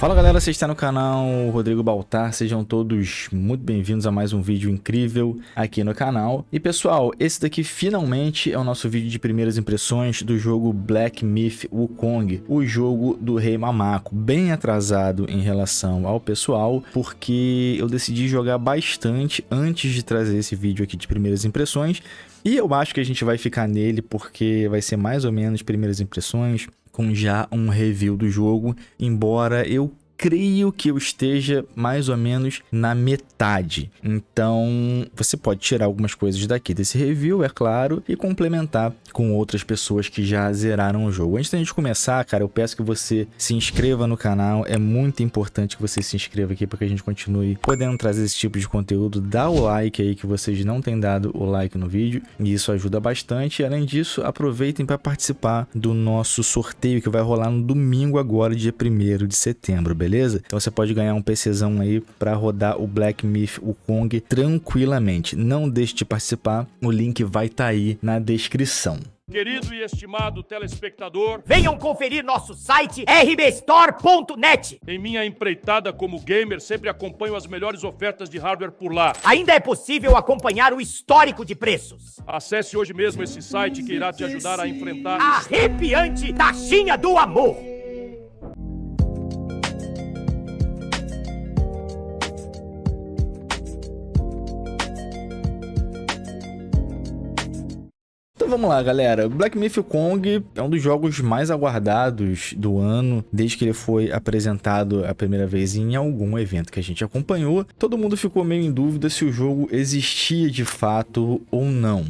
Fala galera, você está no canal Rodrigo Baltar, sejam todos muito bem-vindos a mais um vídeo incrível aqui no canal. E pessoal, esse daqui finalmente é o nosso vídeo de primeiras impressões do jogo Black Myth Wukong, o jogo do Rei Mamaco, bem atrasado em relação ao pessoal, porque eu decidi jogar bastante antes de trazer esse vídeo aqui de primeiras impressões, e eu acho que a gente vai ficar nele porque vai ser mais ou menos primeiras impressões, com já um review do jogo, embora eu creio que eu esteja mais ou menos na metade. Então, você pode tirar algumas coisas daqui desse review, é claro, e complementar com outras pessoas que já zeraram o jogo. Antes da gente começar, cara, eu peço que você se inscreva no canal. É muito importante que você se inscreva aqui para que a gente continue podendo trazer esse tipo de conteúdo. Dá o like aí que vocês não têm dado o like no vídeo e isso ajuda bastante. Além disso, aproveitem para participar do nosso sorteio que vai rolar no domingo agora, dia 1 de setembro, beleza? beleza? Então você pode ganhar um PCzão aí para rodar o Black Myth Wukong tranquilamente. Não deixe de participar, o link vai estar tá aí na descrição. Querido e estimado telespectador, venham conferir nosso site rbstore.net. Em minha empreitada como gamer, sempre acompanho as melhores ofertas de hardware por lá. Ainda é possível acompanhar o histórico de preços. Acesse hoje mesmo esse site que irá te ajudar a enfrentar a arrepiante taxinha do amor. vamos lá, galera. Black Myth Kong é um dos jogos mais aguardados do ano, desde que ele foi apresentado a primeira vez em algum evento que a gente acompanhou. Todo mundo ficou meio em dúvida se o jogo existia de fato ou não.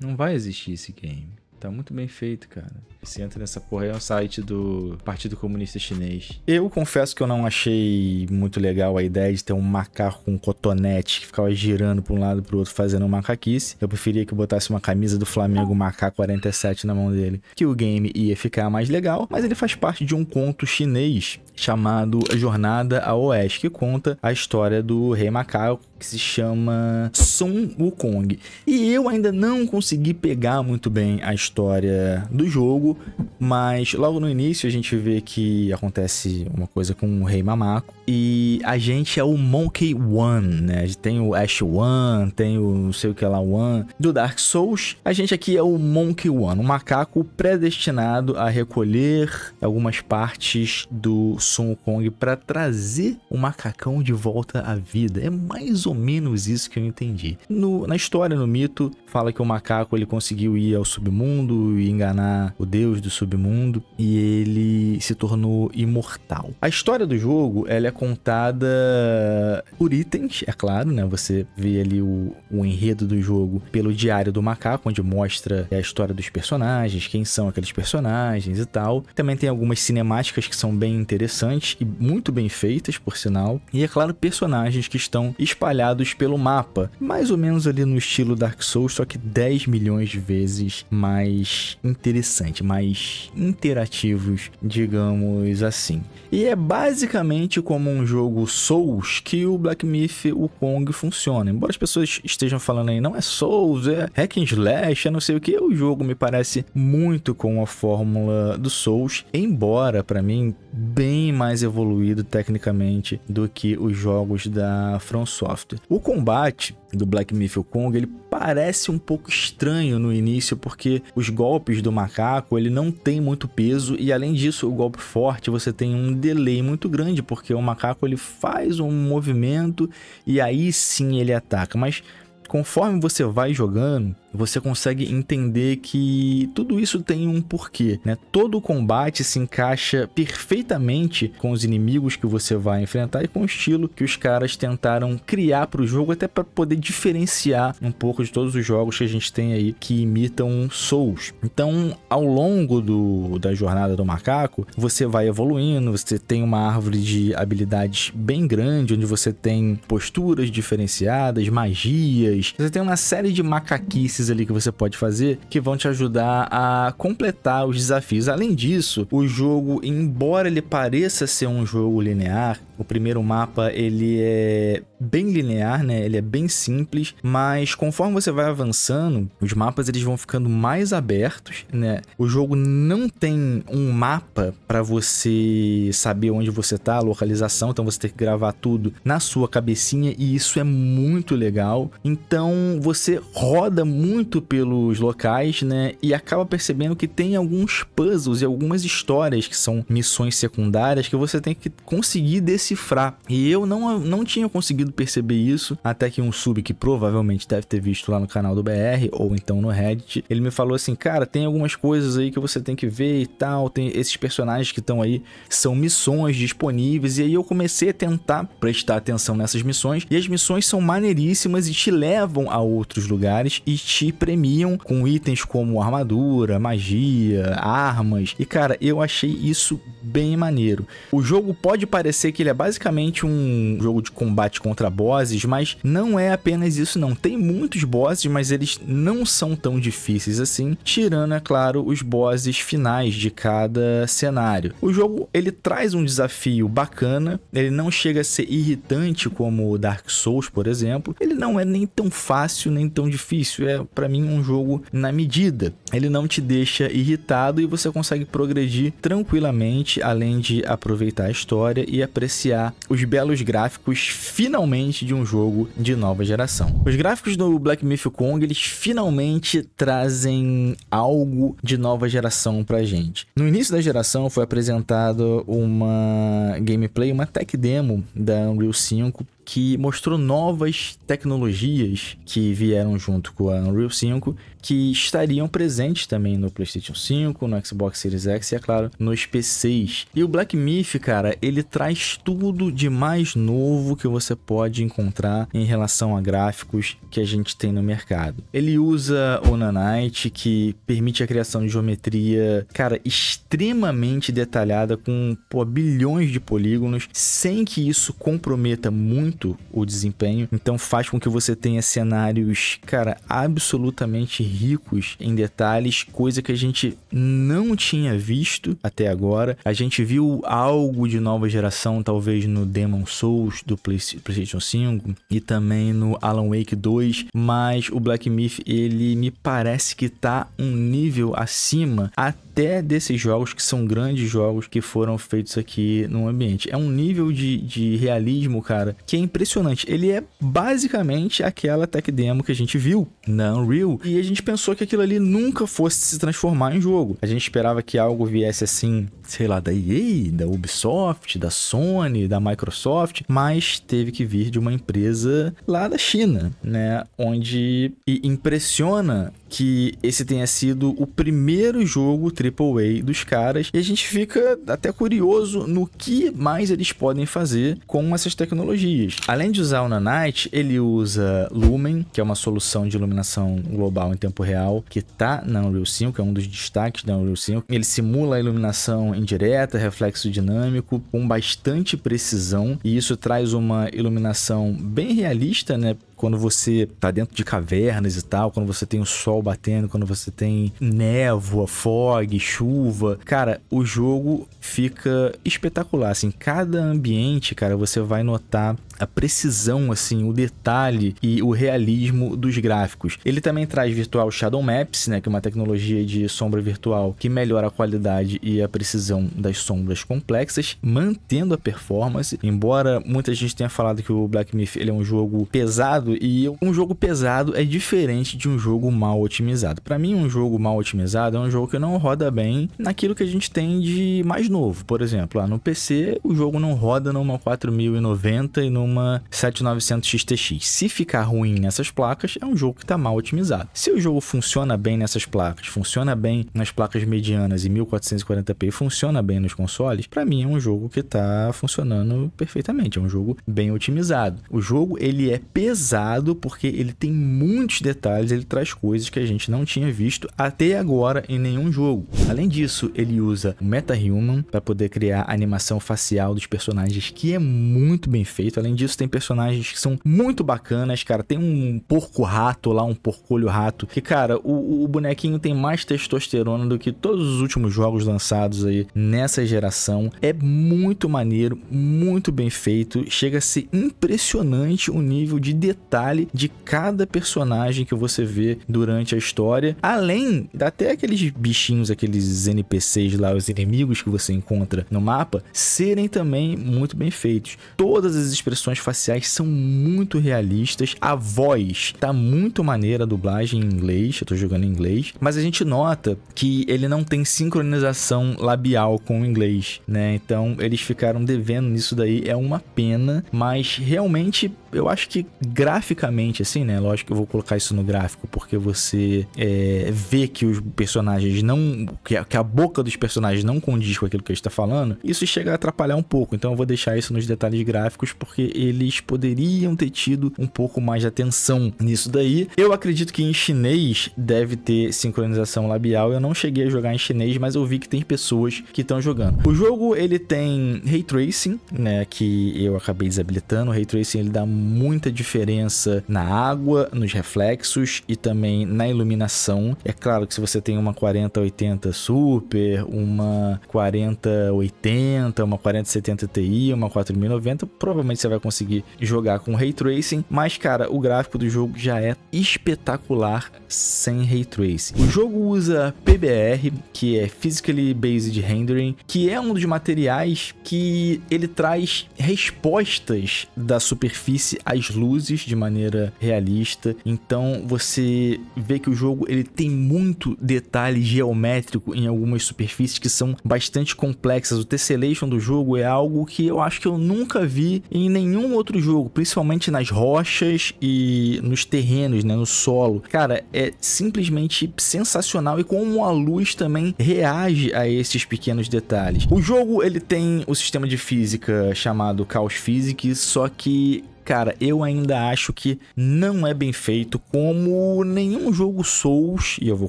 Não vai existir esse game. Tá muito bem feito, cara. Você entra nessa porra, é um site do Partido Comunista Chinês. Eu confesso que eu não achei muito legal a ideia de ter um macaco com um cotonete que ficava girando pra um lado e pro outro fazendo um macaquice. Eu preferia que eu botasse uma camisa do Flamengo Macaco 47 na mão dele, que o game ia ficar mais legal, mas ele faz parte de um conto chinês chamado A Jornada a Oeste, que conta a história do rei macaco que se chama Sun Wukong. E eu ainda não consegui pegar muito bem a história história do jogo, mas logo no início a gente vê que acontece uma coisa com o Rei Mamaco e a gente é o Monkey One, né? Tem o Ash One, tem o não sei o que lá One do Dark Souls. A gente aqui é o Monkey One, um macaco predestinado a recolher algumas partes do Sun Kong para trazer o macacão de volta à vida. É mais ou menos isso que eu entendi. No, na história, no mito, fala que o macaco ele conseguiu ir ao submundo submundo e enganar o deus do submundo e ele se tornou imortal. A história do jogo ela é contada por itens, é claro, né? Você vê ali o, o enredo do jogo pelo diário do macaco, onde mostra a história dos personagens, quem são aqueles personagens e tal. Também tem algumas cinemáticas que são bem interessantes e muito bem feitas, por sinal. E é claro, personagens que estão espalhados pelo mapa, mais ou menos ali no estilo Dark Souls, só que 10 milhões de vezes mais mais interessante, mais interativos, digamos assim. E é basicamente como um jogo Souls que o Black Myth, o Kong funciona. Embora as pessoas estejam falando aí, não é Souls, é hack and slash, é não sei o que, o jogo me parece muito com a fórmula do Souls, embora para mim bem mais evoluído tecnicamente do que os jogos da From Software. O combate do Black Myth o Kong, ele parece um pouco estranho no início porque os golpes do macaco, ele não tem muito peso e além disso, o golpe forte, você tem um delay muito grande, porque o macaco ele faz um movimento e aí sim ele ataca, mas conforme você vai jogando, você consegue entender que tudo isso tem um porquê, né? Todo o combate se encaixa perfeitamente com os inimigos que você vai enfrentar e com o estilo que os caras tentaram criar para o jogo, até para poder diferenciar um pouco de todos os jogos que a gente tem aí que imitam Souls. Então, ao longo do, da jornada do macaco, você vai evoluindo, você tem uma árvore de habilidades bem grande, onde você tem posturas diferenciadas, magias, você tem uma série de macaquices ali que você pode fazer que vão te ajudar a completar os desafios. Além disso, o jogo, embora ele pareça ser um jogo linear, o primeiro mapa ele é bem linear, né? Ele é bem simples, mas conforme você vai avançando, os mapas eles vão ficando mais abertos, né? O jogo não tem um mapa para você saber onde você tá, a localização, então você tem que gravar tudo na sua cabecinha e isso é muito legal. Então você roda muito pelos locais, né? E acaba percebendo que tem alguns puzzles e algumas histórias que são missões secundárias que você tem que conseguir decifrar. E eu não, não tinha conseguido perceber isso, até que um sub que provavelmente deve ter visto lá no canal do BR ou então no Reddit, ele me falou assim: "Cara, tem algumas coisas aí que você tem que ver e tal, tem esses personagens que estão aí são missões disponíveis". E aí eu comecei a tentar prestar atenção nessas missões, e as missões são maneiríssimas e te levam a outros lugares e te premiam com itens como armadura, magia, armas. E cara, eu achei isso bem maneiro. O jogo pode parecer que ele é basicamente um jogo de combate contra contra bosses, mas não é apenas isso não. Tem muitos bosses, mas eles não são tão difíceis assim, tirando, é claro, os bosses finais de cada cenário. O jogo, ele traz um desafio bacana, ele não chega a ser irritante como o Dark Souls, por exemplo. Ele não é nem tão fácil, nem tão difícil, é para mim um jogo na medida. Ele não te deixa irritado e você consegue progredir tranquilamente, além de aproveitar a história e apreciar os belos gráficos finalmente finalmente de um jogo de nova geração. Os gráficos do Black Myth Kong, eles finalmente trazem algo de nova geração pra gente. No início da geração foi apresentado uma gameplay, uma tech demo da Unreal 5, que mostrou novas tecnologias que vieram junto com a Unreal 5, que estariam presentes também no PlayStation 5, no Xbox Series X e, é claro, nos PCs. E o Black Myth, cara, ele traz tudo de mais novo que você pode encontrar em relação a gráficos que a gente tem no mercado. Ele usa o Nanite, que permite a criação de geometria, cara, extremamente detalhada, com pô, bilhões de polígonos, sem que isso comprometa muito muito o desempenho. Então faz com que você tenha cenários, cara, absolutamente ricos em detalhes, coisa que a gente não tinha visto até agora. A gente viu algo de nova geração, talvez no Demon Souls do PlayStation 5 e também no Alan Wake 2, mas o Black Myth ele me parece que tá um nível acima até desses jogos que são grandes jogos que foram feitos aqui no ambiente. É um nível de, de realismo, cara, que é impressionante. Ele é basicamente aquela tech demo que a gente viu na Unreal. E a gente pensou que aquilo ali nunca fosse se transformar em jogo. A gente esperava que algo viesse assim, sei lá, da EA, da Ubisoft, da Sony, da Microsoft, mas teve que vir de uma empresa lá da China, né? Onde e impressiona que esse tenha sido o primeiro jogo AAA dos caras. E a gente fica até curioso no que mais eles podem fazer com essas tecnologias. Além de usar o Nanite, ele usa Lumen, que é uma solução de iluminação global em tempo real, que está na Unreal 5, é um dos destaques da Unreal 5. Ele simula a iluminação indireta, reflexo dinâmico, com bastante precisão, e isso traz uma iluminação bem realista, né? quando você tá dentro de cavernas e tal, quando você tem o sol batendo, quando você tem névoa, fog, chuva. Cara, o jogo fica espetacular, assim, cada ambiente, cara, você vai notar a precisão, assim, o detalhe e o realismo dos gráficos. Ele também traz Virtual Shadow Maps, né, que é uma tecnologia de sombra virtual que melhora a qualidade e a precisão das sombras complexas, mantendo a performance. Embora muita gente tenha falado que o Black Myth ele é um jogo pesado e um jogo pesado é diferente de um jogo mal otimizado. Para mim, um jogo mal otimizado é um jogo que não roda bem naquilo que a gente tem de mais novo. Por exemplo, lá ah, no PC o jogo não roda numa 4090 e numa 7900 XTX. Se ficar ruim nessas placas, é um jogo que está mal otimizado. Se o jogo funciona bem nessas placas, funciona bem nas placas medianas e 1440p, funciona bem nos consoles, para mim é um jogo que está funcionando perfeitamente. É um jogo bem otimizado. O jogo ele é pesado porque ele tem muitos detalhes, ele traz coisas que a gente não tinha visto até agora em nenhum jogo. Além disso, ele usa o MetaHuman, para poder criar a animação facial dos personagens, que é muito bem feito. Além disso, tem personagens que são muito bacanas, cara. Tem um porco-rato lá, um porcolho-rato, que, cara, o, o bonequinho tem mais testosterona do que todos os últimos jogos lançados aí nessa geração. É muito maneiro, muito bem feito. Chega a ser impressionante o nível de detalhe de cada personagem que você vê durante a história. Além até aqueles bichinhos, aqueles NPCs lá, os inimigos que você encontra no mapa serem também muito bem feitos. Todas as expressões faciais são muito realistas, a voz tá muito maneira a dublagem em inglês, eu tô jogando em inglês, mas a gente nota que ele não tem sincronização labial com o inglês, né? Então eles ficaram devendo nisso daí, é uma pena, mas realmente eu acho que graficamente, assim, né? Lógico que eu vou colocar isso no gráfico, porque você é, vê que os personagens não. Que a, boca dos personagens não condiz com aquilo que a gente está falando, isso chega a atrapalhar um pouco. Então eu vou deixar isso nos detalhes gráficos, porque eles poderiam ter tido um pouco mais de atenção nisso daí. Eu acredito que em chinês deve ter sincronização labial. Eu não cheguei a jogar em chinês, mas eu vi que tem pessoas que estão jogando. O jogo ele tem ray tracing, né, que eu acabei desabilitando. O ray tracing ele dá muita diferença na água, nos reflexos e também na iluminação. É claro que se você tem uma 4080 super, uma 40 4080, uma 4070 Ti, uma 4090, provavelmente você vai conseguir jogar com Ray Tracing, mas cara, o gráfico do jogo já é espetacular sem Ray Tracing. O jogo usa PBR, que é Physically Based Rendering, que é um dos materiais que ele traz respostas da superfície às luzes de maneira realista. Então você vê que o jogo ele tem muito detalhe geométrico em algumas superfícies que são bastante complexas. O tessellation do jogo é algo que eu acho que eu nunca vi em nenhum outro jogo, principalmente nas rochas e nos terrenos, né, no solo. Cara, é simplesmente sensacional e como a luz também reage a esses pequenos detalhes. O jogo ele tem o sistema de física chamado Chaos Physics, só que cara, eu ainda acho que não é bem feito como nenhum jogo Souls, e eu vou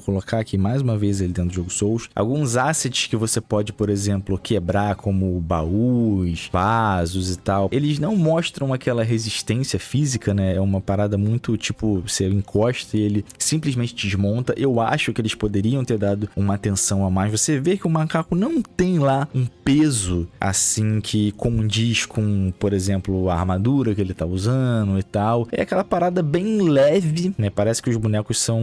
colocar aqui mais uma vez ele dentro do jogo Souls, alguns assets que você pode, por exemplo, quebrar como baús, vasos e tal, eles não mostram aquela resistência física, né? É uma parada muito tipo, você encosta e ele simplesmente desmonta. Eu acho que eles poderiam ter dado uma atenção a mais. Você vê que o macaco não tem lá um peso assim que condiz com, por exemplo, a armadura que ele tá Tá usando e tal. É aquela parada bem leve, né? Parece que os bonecos são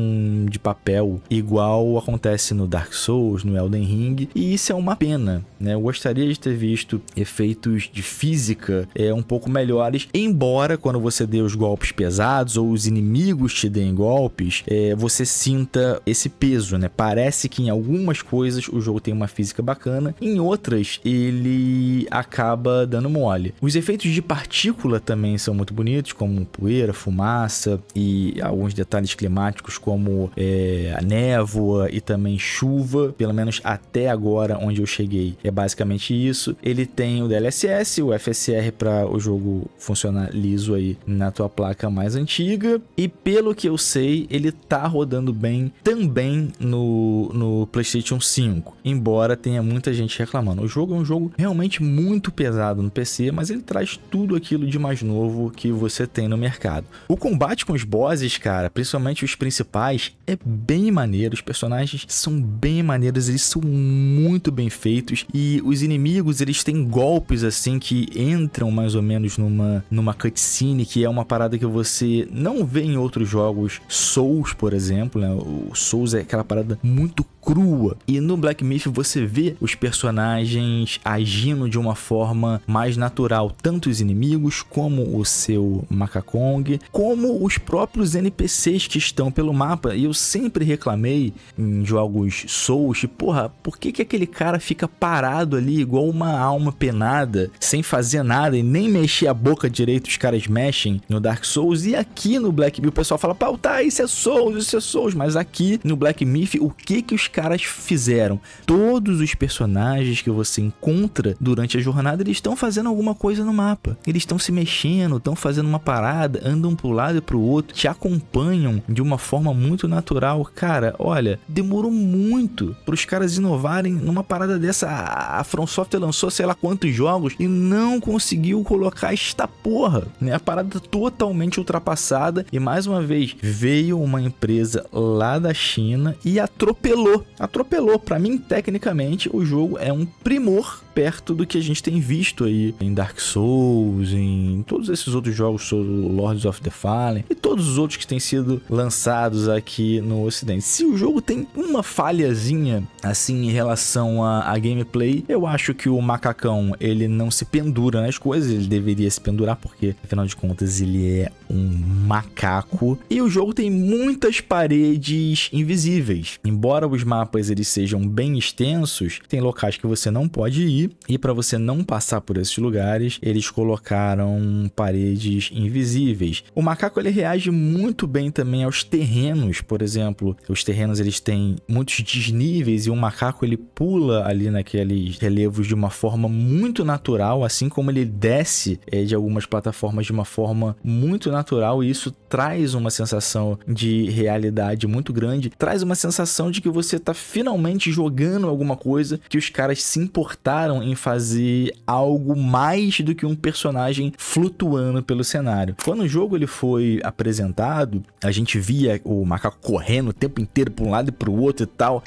de papel, igual acontece no Dark Souls, no Elden Ring, e isso é uma pena, né? Eu gostaria de ter visto efeitos de física é, um pouco melhores, embora quando você dê os golpes pesados ou os inimigos te deem golpes, é, você sinta esse peso, né? Parece que em algumas coisas o jogo tem uma física bacana, em outras ele acaba dando mole. Os efeitos de partícula também são são muito bonitos, como poeira, fumaça e alguns detalhes climáticos, como é, névoa e também chuva, pelo menos até agora onde eu cheguei. É basicamente isso. Ele tem o DLSS, o FSR para o jogo funcionar liso aí na tua placa mais antiga. E pelo que eu sei, ele tá rodando bem também no, no PlayStation 5, embora tenha muita gente reclamando. O jogo é um jogo realmente muito pesado no PC, mas ele traz tudo aquilo de mais novo que você tem no mercado. O combate com os bosses, cara, principalmente os principais, é bem maneiro. Os personagens são bem maneiros, eles são muito bem feitos e os inimigos, eles têm golpes assim que entram mais ou menos numa numa cutscene, que é uma parada que você não vê em outros jogos, Souls, por exemplo, né? O Souls é aquela parada muito crua. E no Black Myth você vê os personagens agindo de uma forma mais natural, tanto os inimigos como o seu Macacong, como os próprios NPCs que estão pelo mapa. E eu sempre reclamei em jogos Souls, porra, por que, que aquele cara fica parado ali igual uma alma penada, sem fazer nada e nem mexer a boca direito, os caras mexem no Dark Souls. E aqui no Black Myth o pessoal fala, pau, tá, isso é Souls, isso é Souls, mas aqui no Black Myth, o que que os caras fizeram. Todos os personagens que você encontra durante a jornada, eles estão fazendo alguma coisa no mapa. Eles estão se mexendo, estão fazendo uma parada, andam para um lado e para o outro, te acompanham de uma forma muito natural. Cara, olha, demorou muito para os caras inovarem numa parada dessa. A From lançou sei lá quantos jogos e não conseguiu colocar esta porra, né? A parada totalmente ultrapassada e mais uma vez veio uma empresa lá da China e atropelou atropelou. Para mim, tecnicamente, o jogo é um primor perto do que a gente tem visto aí em Dark Souls, em todos esses outros jogos, Lords of the Fallen e todos os outros que têm sido lançados aqui no Ocidente. Se o jogo tem uma falhazinha assim em relação a, a gameplay, eu acho que o macacão ele não se pendura nas coisas, ele deveria se pendurar porque afinal de contas ele é um macaco e o jogo tem muitas paredes invisíveis. Embora os mapas eles sejam bem extensos, tem locais que você não pode ir e para você não passar por esses lugares, eles colocaram paredes invisíveis. O macaco ele reage muito bem também aos terrenos, por exemplo. Os terrenos eles têm muitos desníveis e o macaco ele pula ali naqueles relevos de uma forma muito natural, assim como ele desce é, de algumas plataformas de uma forma muito natural e isso traz uma sensação de realidade muito grande, traz uma sensação de que você está finalmente jogando alguma coisa que os caras se importaram pensaram em fazer algo mais do que um personagem flutuando pelo cenário. Quando o jogo ele foi apresentado, a gente via o macaco correndo o tempo inteiro para um lado e para o outro e tal.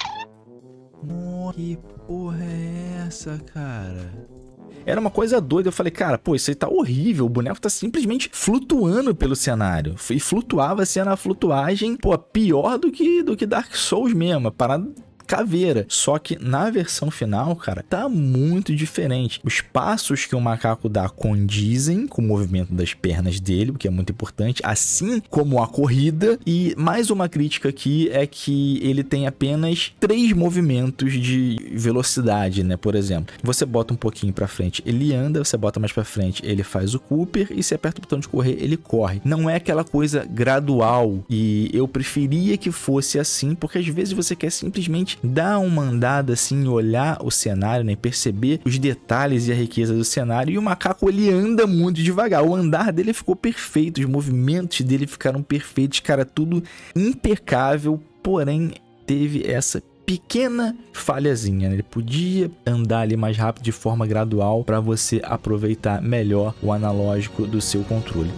Que porra é essa, cara? Era uma coisa doida. Eu falei, cara, pô, isso aí tá horrível. O boneco tá simplesmente flutuando pelo cenário. E flutuava assim na flutuagem, pô, pior do que do que Dark Souls mesmo. A parada caveira. Só que na versão final, cara, tá muito diferente. Os passos que o macaco dá condizem com o movimento das pernas dele, o que é muito importante, assim como a corrida. E mais uma crítica aqui é que ele tem apenas três movimentos de velocidade, né? Por exemplo, você bota um pouquinho para frente, ele anda, você bota mais para frente, ele faz o Cooper e se aperta o botão de correr, ele corre. Não é aquela coisa gradual e eu preferia que fosse assim, porque às vezes você quer simplesmente dar uma andada assim, olhar o cenário, né? Perceber os detalhes e a riqueza do cenário. E o macaco ele anda muito devagar. O andar dele ficou perfeito, os movimentos dele ficaram perfeitos, cara, tudo impecável. Porém, teve essa pequena falhazinha. Né? Ele podia andar ali mais rápido de forma gradual para você aproveitar melhor o analógico do seu controle.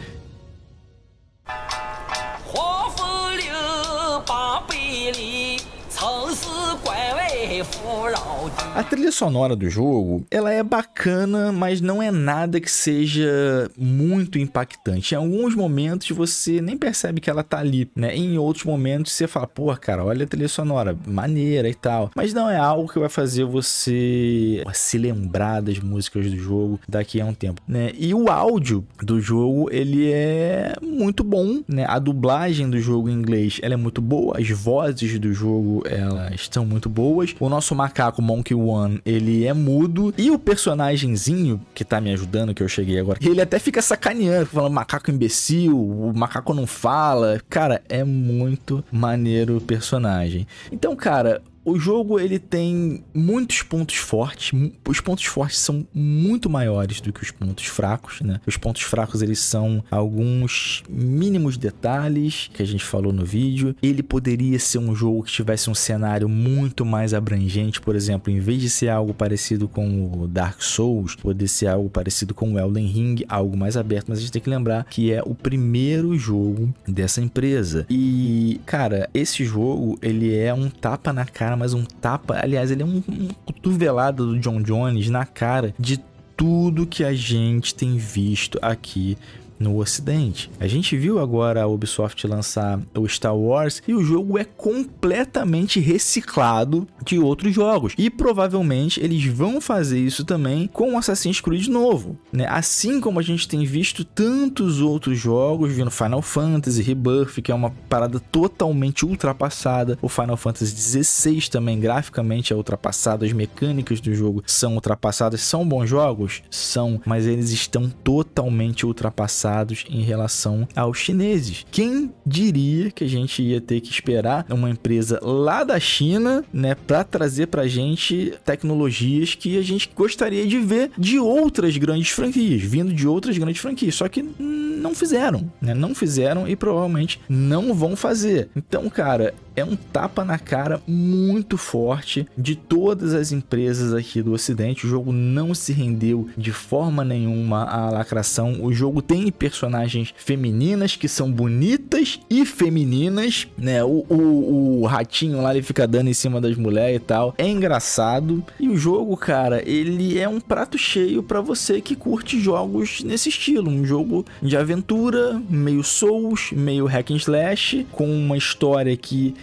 A trilha sonora do jogo, ela é bacana, mas não é nada que seja muito impactante. Em alguns momentos você nem percebe que ela tá ali, né? Em outros momentos você fala, pô, cara, olha a trilha sonora, maneira e tal. Mas não é algo que vai fazer você se lembrar das músicas do jogo daqui a um tempo, né? E o áudio do jogo, ele é muito bom, né? A dublagem do jogo em inglês, ela é muito boa, as vozes do jogo, elas são muito boas. O o nosso macaco Monkey One, ele é mudo. E o personagemzinho que tá me ajudando, que eu cheguei agora, ele até fica sacaneando, falando macaco imbecil, o macaco não fala. Cara, é muito maneiro o personagem. Então, cara, o jogo ele tem muitos pontos fortes. Os pontos fortes são muito maiores do que os pontos fracos, né? Os pontos fracos eles são alguns mínimos detalhes que a gente falou no vídeo. Ele poderia ser um jogo que tivesse um cenário muito mais abrangente, por exemplo, em vez de ser algo parecido com o Dark Souls, poder ser algo parecido com o Elden Ring, algo mais aberto. Mas a gente tem que lembrar que é o primeiro jogo dessa empresa. E cara, esse jogo ele é um tapa na cara mais um tapa. Aliás, ele é um, um cotovelada do John Jones na cara de tudo que a gente tem visto aqui no ocidente. A gente viu agora a Ubisoft lançar o Star Wars e o jogo é completamente reciclado de outros jogos. E provavelmente eles vão fazer isso também com Assassin's Creed novo, né? Assim como a gente tem visto tantos outros jogos vindo Final Fantasy Rebirth, que é uma parada totalmente ultrapassada. O Final Fantasy XVI também graficamente é ultrapassado, as mecânicas do jogo são ultrapassadas, são bons jogos, são, mas eles estão totalmente ultrapassados atrasados em relação aos chineses. Quem diria que a gente ia ter que esperar uma empresa lá da China, né, para trazer para a gente tecnologias que a gente gostaria de ver de outras grandes franquias, vindo de outras grandes franquias, só que não fizeram, né? Não fizeram e provavelmente não vão fazer. Então, cara, é um tapa na cara muito forte de todas as empresas aqui do Ocidente. O jogo não se rendeu de forma nenhuma à lacração. O jogo tem personagens femininas que são bonitas e femininas, né? O, o, o ratinho lá ele fica dando em cima das mulheres e tal. É engraçado. E o jogo, cara, ele é um prato cheio para você que curte jogos nesse estilo. Um jogo de aventura, meio Souls, meio hack and slash, com uma história que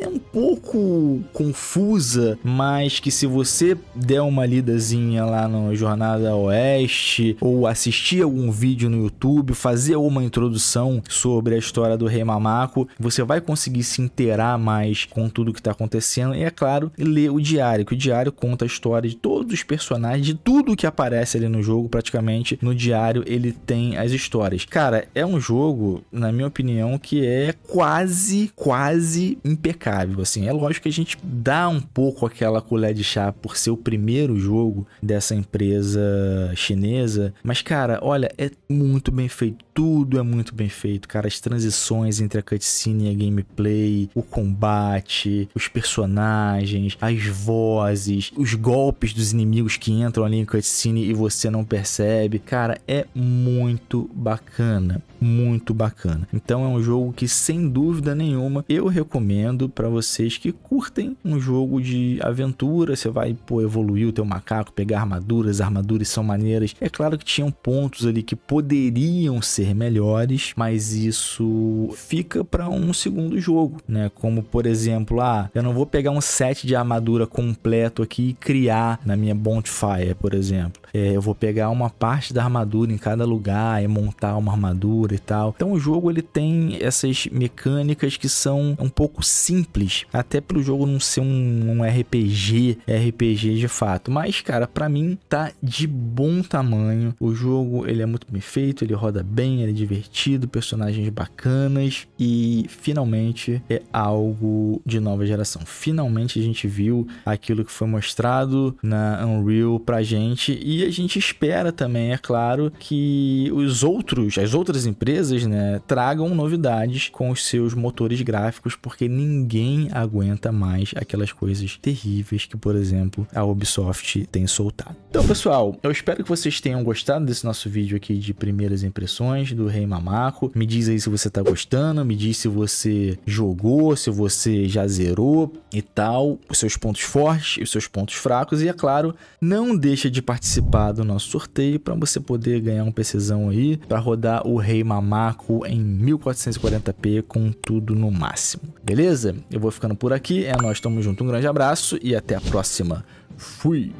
é um pouco confusa, mas que se você der uma lidazinha lá no Jornada Oeste, ou assistir algum vídeo no YouTube, fazer uma introdução sobre a história do Rei Mamaco, você vai conseguir se inteirar mais com tudo que está acontecendo. E é claro, ler o diário, que o diário conta a história de todos os personagens, de tudo que aparece ali no jogo, praticamente. No diário ele tem as histórias. Cara, é um jogo, na minha opinião, que é quase, quase impecável impecável, assim. É lógico que a gente dá um pouco aquela colher de chá por ser o primeiro jogo dessa empresa chinesa, mas cara, olha, é muito bem feito tudo é muito bem feito, cara. As transições entre a cutscene e a gameplay, o combate, os personagens, as vozes, os golpes dos inimigos que entram ali em cutscene e você não percebe. Cara, é muito bacana. Muito bacana. Então é um jogo que, sem dúvida nenhuma, eu recomendo para vocês que curtem um jogo de aventura. Você vai, pô, evoluir o teu macaco, pegar armaduras, armaduras são maneiras. É claro que tinham pontos ali que poderiam ser ser melhores, mas isso fica para um segundo jogo, né? Como por exemplo, ah, eu não vou pegar um set de armadura completo aqui e criar na minha bonfire, por exemplo. É, eu vou pegar uma parte da armadura em cada lugar e montar uma armadura e tal. Então o jogo ele tem essas mecânicas que são um pouco simples, até pelo jogo não ser um, um RPG, RPG de fato. Mas cara, para mim tá de bom tamanho. O jogo ele é muito bem feito, ele roda bem bem, ele é divertido, personagens bacanas e finalmente é algo de nova geração. Finalmente a gente viu aquilo que foi mostrado na Unreal pra gente e a gente espera também, é claro, que os outros, as outras empresas, né, tragam novidades com os seus motores gráficos, porque ninguém aguenta mais aquelas coisas terríveis que, por exemplo, a Ubisoft tem soltado. Então, pessoal, eu espero que vocês tenham gostado desse nosso vídeo aqui de primeiras impressões do Rei Mamaco. Me diz aí se você tá gostando, me diz se você jogou, se você já zerou e tal, os seus pontos fortes e os seus pontos fracos. E é claro, não deixa de participar do nosso sorteio para você poder ganhar um PCzão aí para rodar o Rei Mamaco em 1440p com tudo no máximo. Beleza? Eu vou ficando por aqui. É nós, tamo junto. Um grande abraço e até a próxima. Fui!